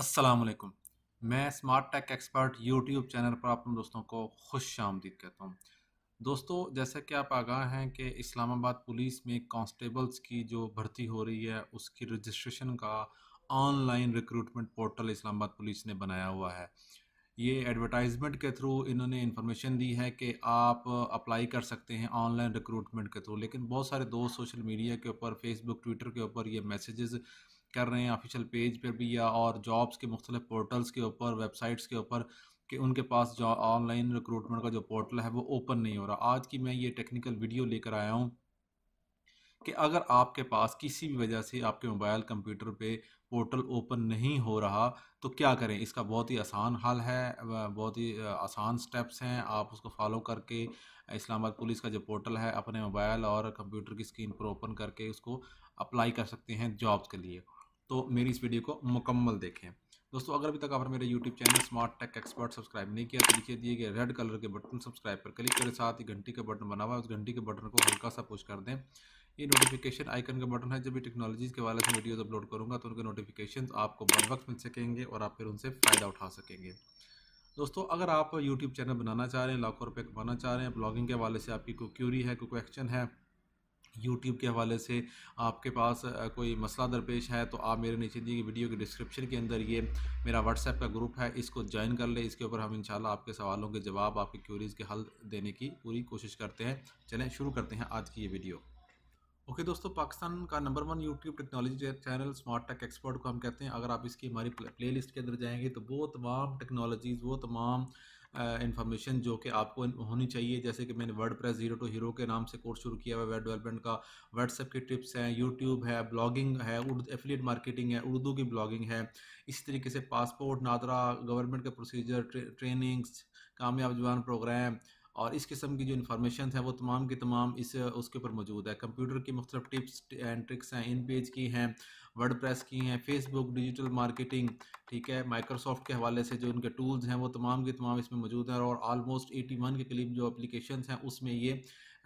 असलम मैं smart tech expert YouTube channel पर अपने दोस्तों को खुश आमदीद कहता हूँ दोस्तों जैसा कि आप आगाह हैं कि इस्लामाबाद पुलिस में कांस्टेबल्स की जो भर्ती हो रही है उसकी रजिस्ट्रेशन का online recruitment portal Islamabad police ने बनाया हुआ है ये एडवर्टाइजमेंट के थ्रू इन्होंने इन्फॉर्मेशन दी है कि आप अप्लाई कर सकते हैं ऑनलाइन रिक्रूटमेंट के थ्रू लेकिन बहुत सारे दोस्त सोशल मीडिया के ऊपर फेसबुक ट्विटर के ऊपर ये मैसेजेस कर रहे हैं ऑफिशियल पेज पर भी या और जॉब्स के मुख्तलिफ पोर्टल्स के ऊपर वेबसाइट्स के ऊपर कि उनके पास जो ऑनलाइन रिक्रूटमेंट का जो पोर्टल है वो ओपन नहीं हो रहा आज की मैं ये टेक्निकल वीडियो लेकर आया हूँ कि अगर आपके पास किसी भी वजह से आपके मोबाइल कंप्यूटर पे पोर्टल ओपन नहीं हो रहा तो क्या करें इसका बहुत ही आसान हल है बहुत ही आसान स्टेप्स हैं आप उसको फॉलो करके इस्लामाबाद पुलिस का जो पोर्टल है अपने मोबाइल और कंप्यूटर की स्क्रीन पर ओपन करके उसको अप्लाई कर सकते हैं जॉब्स के लिए तो मेरी इस वीडियो को मुकम्मल देखें दोस्तों अगर अभी तक आपने मेरे YouTube channel smart tech expert subscribe नहीं किया तो नीचे दिए गए रेड कलर के बटन सब्सक्राइब पर क्लिक करें साथ ही घंटी का बटन बना हुआ है उस घंटी के बटन को हल्का सा पुश कर दें ये नोटिफिकेशन आइकन का बटन है जब भी टेक्नोलॉजीज़ के वाले से वीडियोज़ अपलोड करूँगा तो उनके नोटिफिकेशन आपको बर वक्त मिल सकेंगे और आप फिर उनसे फ़ायदा उठा सकेंगे दोस्तों अगर आप यूट्यूब चैनल बनाना चाह रहे हैं लाखों रुपये कमाना चाह रहे हैं ब्लॉगिंग के वाले से आपकी कोई क्यूरी है कोई क्वेश्चन है यूट्यूब के हवाले से आपके पास कोई मसला दरपेश है तो आप मेरे नीचे दिए गए वीडियो के डिस्क्रिप्शन के अंदर ये मेरा व्हाट्सएप का ग्रुप है इसको ज्वाइन कर ले इसके ऊपर हम इन आपके सवालों के जवाब आपके क्यूरीज़ के हल देने की पूरी कोशिश करते हैं चलें शुरू करते हैं आज की ये वीडियो ओके okay, दोस्तों पाकिस्तान का number one YouTube technology channel smart tech expert को हम कहते हैं अगर आप इसकी हमारी प्ले लिस्ट के अंदर जाएंगे तो वो तमाम टेक्नोलॉजीज़ वो तमाम इन्फॉर्मेशन जो कि आपको होनी चाहिए जैसे कि मैंने WordPress zero to hero के नाम से कोर्स शुरू किया हुआ है वेब डेवलपमेंट का व्हाट्सएप की टिप्स हैं यूट्यूब है ब्लॉगिंग है एफिलेट मार्केटिंग है उर्दू की ब्लॉगिंग है इसी तरीके से पासपोर्ट नादरा गवर्नमेंट के प्रोसीजर ट्रे, ट्रेनिंग्स कामयाब जवान प्रोग्राम और इस किस्म की जो इन्फॉर्मेशन है वो तमाम की तमाम इस उसके ऊपर मौजूद है कंप्यूटर की मुख्तलिफ टिप्स एंड ट्रिक्स हैं इन पेज की हैं वर्ड प्रेस की हैं फेसबुक डिजिटल मार्केटिंग ठीक है माइक्रोसॉफ्ट के हवाले से जो इनके टूल्स हैं वो तमाम के तमाम इसमें मौजूद हैं और ऑलमोस्ट एटी वन के करीब जो अप्लीकेशन हैं उसमें ये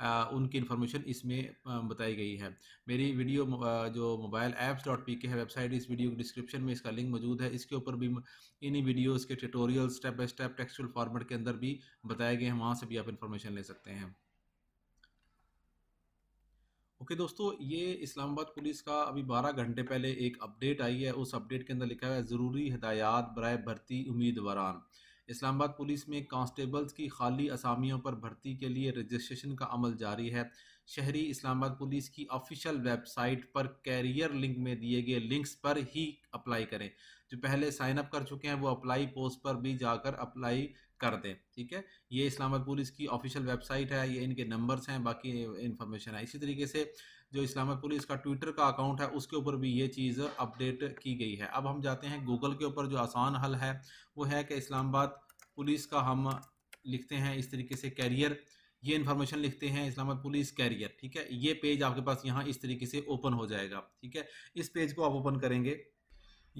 उनकी इन्फॉर्मेशन इसमें बताई गई है मेरी वीडियो जो मोबाइल ऐप्स डॉट पी के है वेबसाइट इस वीडियो के डिस्क्रिप्शन में इसका लिंक मौजूद है इसके ऊपर भी इन्हीं वीडियोज़ के tutorial step by step textual format के अंदर भी बताए गए हैं वहाँ से भी आप इन्फॉर्मेशन ले सकते हैं ओके okay, दोस्तों ये इस्लामाबाद पुलिस का अभी 12 घंटे पहले एक अपडेट आई है उस अपडेट के अंदर लिखा है ज़रूरी हदायत बरए भर्ती उम्मीदवार इस्लामाबाद पुलिस में कांस्टेबल्स की खाली असामियों पर भर्ती के लिए रजिस्ट्रेशन का अमल जारी है शहरी इस्लामाबाद पुलिस की ऑफिशियल वेबसाइट पर कैरियर लिंक में दिए गए लिंक्स पर ही अप्लाई करें जो पहले साइन अप कर चुके हैं वो अप्लाई पोस्ट पर भी जाकर अप्लाई कर दें ठीक है ये इस्लामाबाद पुलिस की ऑफिशियल वेबसाइट है ये इनके नंबर्स हैं बाकी इन्फॉर्मेशन है इसी तरीके से जो इस्लामाबाद पुलिस का ट्विटर का अकाउंट है उसके ऊपर भी ये चीज़ अपडेट की गई है अब हम जाते हैं गूगल के ऊपर जो आसान हल है वो है कि इस्लामाबाद पुलिस का हम लिखते हैं इस तरीके से कैरियर ये इन्फॉर्मेशन लिखते हैं इस्लामाबाद पुलिस कैरियर ठीक है ये पेज आपके पास यहाँ इस तरीके से ओपन हो जाएगा ठीक है इस पेज को आप ओपन करेंगे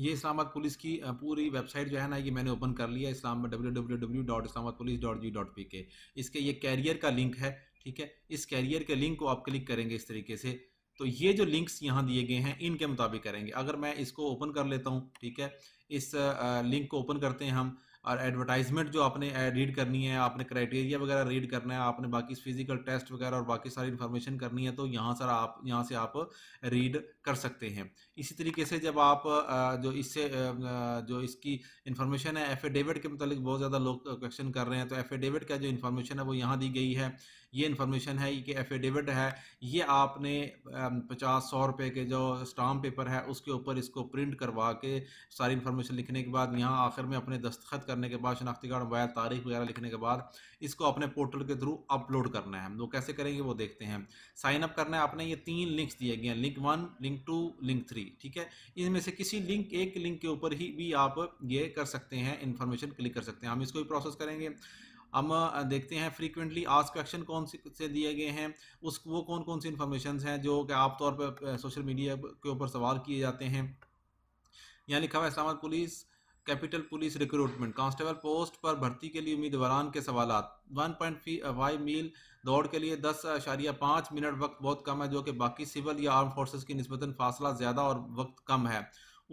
ये इस्लामाबाद पुलिस की पूरी वेबसाइट जो है ना ये मैंने ओपन कर लिया इस्लाम W W W dot police dot G dot P K इसके ये कैरियर का लिंक है ठीक है इस कैरियर के लिंक को आप क्लिक करेंगे इस तरीके से तो ये जो लिंक्स यहाँ दिए गए हैं इनके मुताबिक करेंगे अगर मैं इसको ओपन कर लेता हूँ ठीक है इस लिंक को ओपन करते हैं हम और एडवर्टाइजमेंट जो आपने रीड करनी है आपने क्राइटेरिया वगैरह रीड करना है आपने बाकी फिजिकल टेस्ट वगैरह और बाकी सारी इन्फॉर्मेशन करनी है तो यहाँ सर आप यहाँ से आप रीड कर सकते हैं इसी तरीके से जब आप जो इससे जो इसकी इन्फॉर्मेशन है एफिडेविट के मतलब बहुत ज़्यादा लोग क्वेश्चन कर रहे हैं तो एफिडेविट का जो इन्फॉर्मेशन है वो यहाँ दी गई है ये इन्फॉर्मेशन है कि एफिडेविट है ये आपने पचास सौ रुपये के जो स्टाम्प पेपर है उसके ऊपर इसको प्रिंट करवा के सारी इन्फॉर्मेशन लिखने के बाद यहाँ आखिर में अपने दस्तखत कर करने के बाद शनाख्ती कार्ड मोबाइल तारीख वगैरह लिखने के बाद इसको अपने पोर्टल के थ्रू अपलोड करना है वो कैसे करेंगे वो देखते हैं साइनअप करना है आपने ये तीन लिंक्स दिए गए हैं link one link two link three ठीक है इनमें से किसी लिंक एक लिंक के ऊपर ही भी आप ये कर सकते हैं इन्फॉर्मेशन क्लिक कर सकते हैं हम इसको भी प्रोसेस करेंगे हम देखते हैं फ्रीक्वेंटली आज क्वेश्चन कौन से दिए गए हैं उस वो कौन कौन सी इन्फॉर्मेशन हैं जो कि आप तौर पर सोशल मीडिया के ऊपर सवाल किए जाते हैं यहाँ लिखा हुआ Islamabad police capital police recruitment constable post पर भर्ती के लिए उम्मीदवार के सवाल वन पॉइंट फाइव मील दौड़ के लिए दस अशारिया पाँच मिनट वक्त बहुत कम है जो कि बाकी सिविल या आर्म फोर्सेस की नस्बता फासला ज़्यादा और वक्त कम है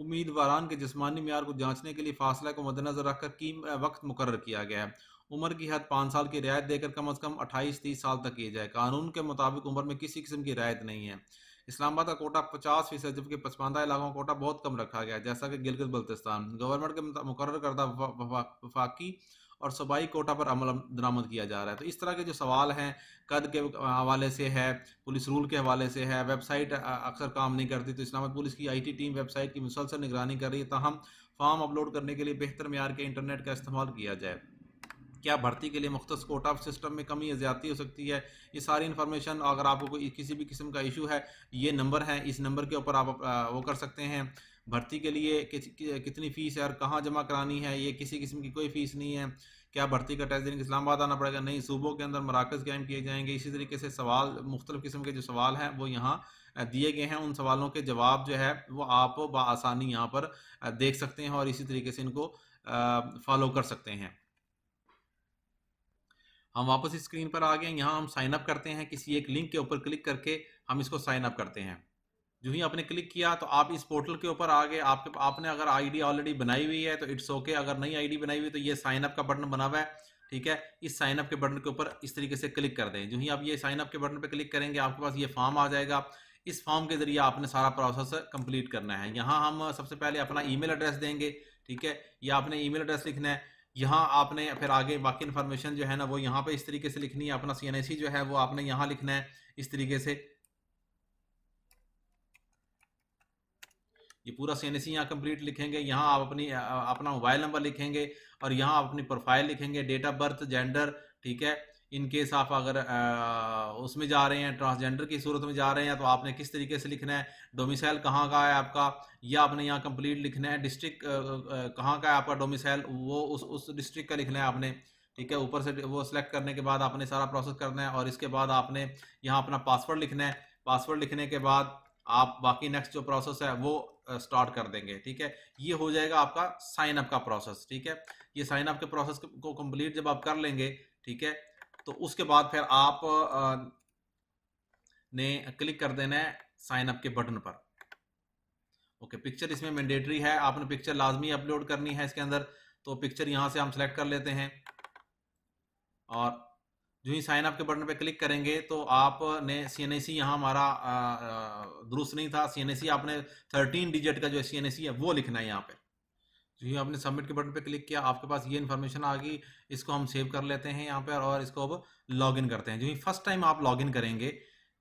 उम्मीदवार के जिसमानी मैार को जाँचने के लिए फासला को मद्देनजर रखकर की वक्त मुकर किया गया है उम्र की हद पाँच साल की रियायत देकर कम अज़ कम अट्ठाईस तीस साल तक की जाए कानून के मुताबिक उम्र में किसी किस्म की रियायत नहीं है इस्लामाबाद का कोटा पचास फीसद जबकि पसमानदा इलाकों का कोटा बहुत कम रखा गया जैसा कि गिलगित बल्तिस्तान गवर्नमेंट के मुकर करदा वफाकी और सूबाई कोटा पर अमल दरामद किया जा रहा है तो इस तरह के जो सवाल हैं कद के हवाले से है पुलिस रूल के हवाले से है वेबसाइट अक्सर काम नहीं करती तो इस्लामाबाद पुलिस की आईटी टीम वेबसाइट की मुसलसल निगरानी कर रही है तहम फॉर्म अपलोड करने के लिए बेहतर मैार के इंटरनेट का इस्तेमाल किया जाए क्या भर्ती के लिए मुख्त कोटा सिस्टम में कमी या ज़्यादा हो सकती है ये सारी इन्फॉर्मेशन अगर आपको कोई किसी भी किस्म का इशू है ये नंबर है इस नंबर के ऊपर आप वो कर सकते हैं भर्ती के लिए कितनी फ़ीस है और कहाँ जमा करानी है ये किसी किस्म की कोई फ़ीस नहीं है क्या भर्ती का टेस्ट देने इस्लामाबाद आना पड़ेगा नहीं सूबों के अंदर मराकज़ कैम किए जाएंगे इसी तरीके से सवाल मुख्तलिफ़ किस्म के जो सवाल हैं वो यहाँ दिए गए हैं उन सवालों के जवाब जो है वो आप बसानी यहाँ पर देख सकते हैं और इसी तरीके से इनको फॉलो कर सकते हैं हम वापस स्क्रीन पर आ गए यहाँ हम साइन अप करते हैं किसी एक लिंक के ऊपर क्लिक करके हम इसको साइन अप करते हैं जो ही आपने क्लिक किया तो आप इस पोर्टल के ऊपर आ गए आपके आपने अगर आईडी ऑलरेडी बनाई हुई है तो इट्स ओके okay, अगर नई आईडी बनाई हुई तो ये साइन अप का बटन बना हुआ है ठीक है इस साइन अप के बटन के ऊपर इस तरीके से क्लिक कर दें जो ही आप ये साइन अप के बटन पर क्लिक करेंगे आपके पास ये फॉर्म आ जाएगा इस फॉर्म के जरिए आपने सारा प्रोसेस कंप्लीट करना है यहाँ हम सबसे पहले अपना ई एड्रेस देंगे ठीक है या आपने ई एड्रेस लिखना है यहाँ आपने फिर आगे बाकी इन्फॉर्मेशन जो है ना वो यहाँ पे इस तरीके से लिखनी है अपना सी जो है वो आपने यहाँ लिखना है इस तरीके से ये पूरा सी एन यहाँ कंप्लीट लिखेंगे यहाँ आप अपनी अपना मोबाइल नंबर लिखेंगे और यहाँ आप अपनी प्रोफाइल लिखेंगे डेट ऑफ बर्थ जेंडर ठीक है इन केस आप अगर आ, उसमें जा रहे हैं ट्रांसजेंडर की सूरत में जा रहे हैं तो आपने किस तरीके से लिखना है डोमिसाइल कहाँ का है आपका या आपने यहाँ कंप्लीट लिखना है डिस्ट्रिक्ट कहाँ का है आपका डोमिसाइल वो उस उस डिस्ट्रिक्ट का लिखना है आपने ठीक है ऊपर से वो सिलेक्ट करने के बाद आपने सारा प्रोसेस करना है और इसके बाद आपने यहाँ अपना पासवर्ड लिखना है पासवर्ड लिखने के बाद आप बाकी नेक्स्ट जो प्रोसेस है वो स्टार्ट कर देंगे ठीक है ये हो जाएगा आपका साइनअप का प्रोसेस ठीक है ये साइनअप के प्रोसेस को कंप्लीट जब आप कर लेंगे ठीक है तो उसके बाद फिर आप ने क्लिक कर देना है साइन अप के बटन पर ओके पिक्चर इसमें मैंडेटरी है आपने पिक्चर लाजमी अपलोड करनी है इसके अंदर तो पिक्चर यहां से हम सेलेक्ट कर लेते हैं और जो ही साइन अप के बटन पर क्लिक करेंगे तो आपने सी एन ए सी यहाँ हमारा दुरुस्त नहीं था सी एन ए सी आपने थर्टीन डिजिट का जो सी एन ए सी है वो लिखना है यहाँ पे तो ये आपने सबमिट के बटन पे क्लिक किया आपके पास ये इन्फॉर्मेशन आ गई इसको हम सेव कर लेते हैं यहाँ पर और इसको अब लॉग इन करते हैं जो फर्स्ट टाइम आप लॉग इन करेंगे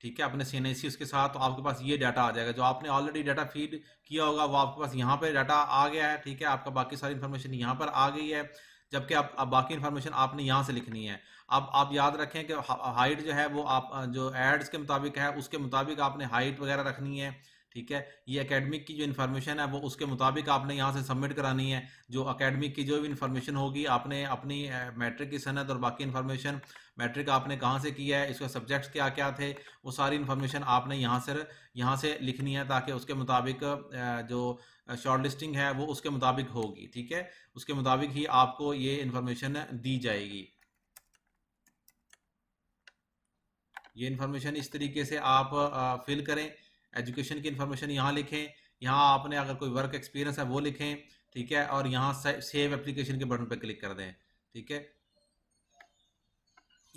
ठीक है अपने सी उसके साथ तो आपके पास ये डाटा आ जाएगा जो आपने ऑलरेडी डाटा फीड किया होगा वो आपके पास यहाँ पर डाटा आ गया है ठीक है आपका बाकी सारी इन्फॉर्मेशन यहाँ पर आ गई है जबकि आप, आप बाकी इन्फॉर्मेशन आपने यहाँ से लिखनी है अब आप याद रखें कि हाइट जो है वो आप जो एड्स के मुताबिक है उसके मुताबिक आपने हाइट वगैरह रखनी है ठीक है ये अकेडमिक की जो इन्फॉर्मेशन है वो उसके मुताबिक आपने यहाँ से सबमिट करानी है जो अकेडमिक की जो भी इन्फॉर्मेशन होगी आपने अपनी मैट्रिक की सनत और बाकी इन्फॉर्मेशन मैट्रिक आपने कहाँ से किया है इसके सब्जेक्ट्स क्या क्या थे वो सारी इन्फॉर्मेशन आपने यहाँ से यहाँ से लिखनी है ताकि उसके मुताबिक जो शॉर्ट लिस्टिंग है वो उसके मुताबिक होगी ठीक है उसके मुताबिक ही आपको ये इन्फॉर्मेशन दी जाएगी ये इन्फॉर्मेशन इस तरीके से आप फिल करें एजुकेशन की इन्फॉर्मेशन यहाँ लिखें यहाँ आपने अगर कोई वर्क एक्सपीरियंस है वो लिखें ठीक है और यहाँ सेव एप्लीकेशन के बटन पर क्लिक कर दें ठीक है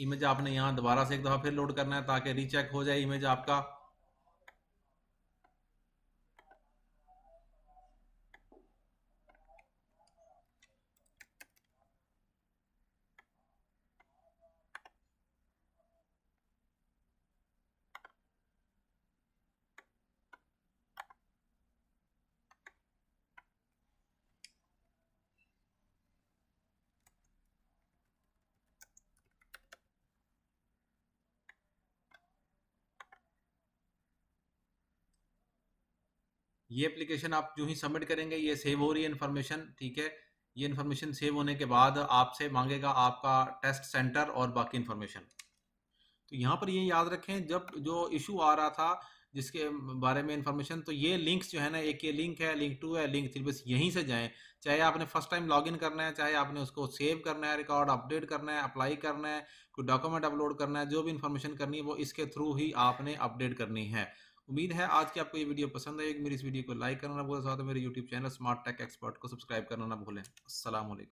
इमेज आपने यहाँ दोबारा से एक दफ़ा फिर लोड करना है ताकि रीचेक हो जाए इमेज आपका ये एप्लीकेशन आप जो ही सबमिट करेंगे ये सेव हो रही है इन्फॉर्मेशन ठीक है ये इन्फॉर्मेशन सेव होने के बाद आपसे मांगेगा आपका टेस्ट सेंटर और बाकी इन्फॉर्मेशन तो यहाँ पर ये याद रखें जब जो इशू आ रहा था जिसके बारे में इन्फॉर्मेशन तो ये लिंक्स जो है ना एक ये लिंक है लिंक टू है लिंक थ्री बस यहीं से जाएं चाहे आपने फर्स्ट टाइम लॉगिन करना है चाहे आपने उसको सेव करना है रिकॉर्ड अपडेट करना है अप्लाई करना है कोई डॉक्यूमेंट अपलोड करना है जो भी इन्फॉर्मेशन करनी है वो इसके थ्रू ही आपने अपडेट करनी है उम्मीद है आज की आपको ये वीडियो पसंद आएगी मेरी इस वीडियो को लाइक करना ना भूलें साथ मेरे YouTube channel smart tech expert को सब्सक्राइब करना ना भूलें असल